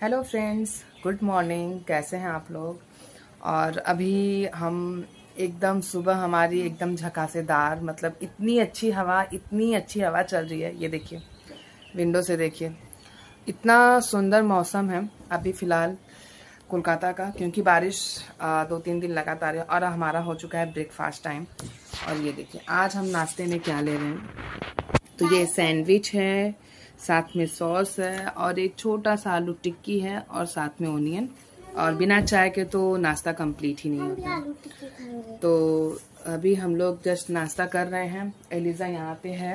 Hello friends good morning कैसे हैं आप लोग और अभी हम एकदम सुबह हमारी एकदम झकासेदार मतलब इतनी अच्छी हवा इतनी अच्छी हवा चल रही है ये देखिए विंडो से देखिए इतना सुंदर मौसम है अभी फ़िलहाल कोलकाता का क्योंकि बारिश दो तीन दिन लगातार है और हमारा हो चुका है ब्रेकफास्ट टाइम और ये देखिए आज हम नाश्ते में क्या ले रहे हैं तो ये सैंडविच है साथ में सॉस है और एक छोटा सा आलू टिक्की है और साथ में ओनियन और बिना चाय के तो नाश्ता कंप्लीट ही नहीं होता तो अभी हम लोग जस्ट नाश्ता कर रहे हैं एलिजा यहाँ पे है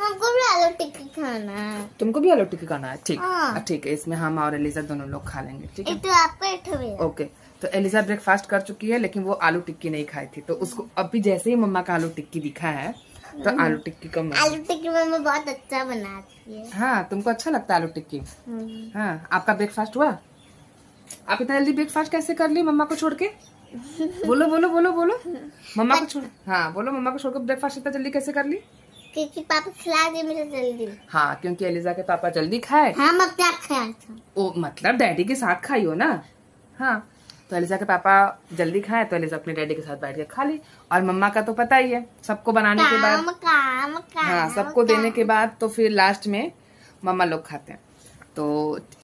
हमको भी आलू टिक्की खाना है तुमको भी आलू टिक्की खाना है ठीक हाँ। ठीक है इसमें हम और एलिजा दोनों लोग खा लेंगे ठीक है तो आपको ओके तो एलिजा ब्रेकफास्ट कर चुकी है लेकिन वो आलू टिक्की नहीं खाई थी तो उसको अभी जैसे ही मम्मा का आलू टिक्की दिखा है तो हम्म। आलू टिक्की कम आलू टिक्की मम्मी बहुत अच्छा बनाती है हाँ तुमको अच्छा लगता है आलू टिक्की हम्म। हाँ आपका ब्रेकफास्ट हुआ आप इतना जल्दी ब्रेकफास्ट कैसे कर ली मम्मा को छोड़ के बोलो बोलो बोलो बोलो मम्मा को छोड़ हाँ बोलो मम्मा को छोड़ के ब्रेकफास्ट इतना जल्दी कैसे कर ली क्योंकि पापा खिला दिए मुझे जल्दी हाँ क्योंकि एलिजा के पापा जल्दी खाए हाँ मैं खाया था ओ मतलब डैडी के साथ खाई हो ना हाँ तो एलिजा के पापा जल्दी खाए तो एलिजा अपने डैडी के साथ बैठ के खा ली और मम्मा का तो पता ही है सबको बनाने के बाद हाँ सबको देने के बाद तो फिर लास्ट में मम्मा लोग खाते हैं तो